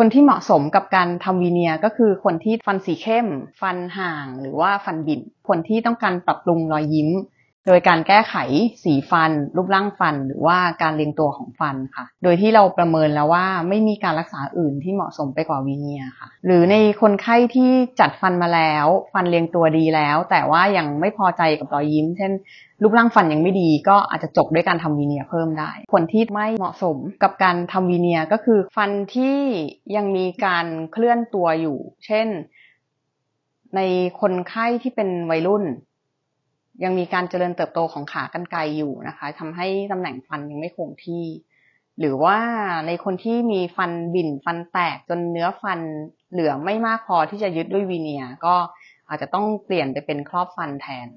คนที่เหมาะสมกับการทำวีเนียก็คือคนที่ฟันสีเข้ม ฟันห่างหรือว่าฟันบินคนที่ต้องการปรับปรุงรอยยิ้มโดยการแก้ไขสีฟัน รูปร่างฟันหรือว่าการเรียงตัวของฟันค่ะ โดยที่เราประเมินแล้วว่าไม่มีการรักษาอื่นที่เหมาะสมไปกว่าวีเนียค่ะ หรือในคนไข้ที่จัดฟันมาแล้ว ฟันเรียงตัวดีแล้ว แต่ว่ายังไม่พอใจกับรอยยิ้ม เช่น รูปร่างฟันยังไม่ดีก็อาจจะจบด้วยการทำวีเนียเพิ่มได้ คนที่ไม่เหมาะสมกับการทำวีเนียก็คือฟันที่ยังมีการเคลื่อนตัวอยู่ เช่น ในคนไข้ที่เป็นวัยรุ่นยังมีการเจริญเติบโตของขากรรไกรอยู่นะคะ ทำให้ตำแหน่งฟันยังไม่คงที่ หรือว่าในคนที่มีฟันบิ่น ฟันแตกจนเนื้อฟันเหลือไม่มากพอที่จะยึดด้วยวีเนียก็อาจจะต้องเปลี่ยนไปเป็นครอบฟันแทน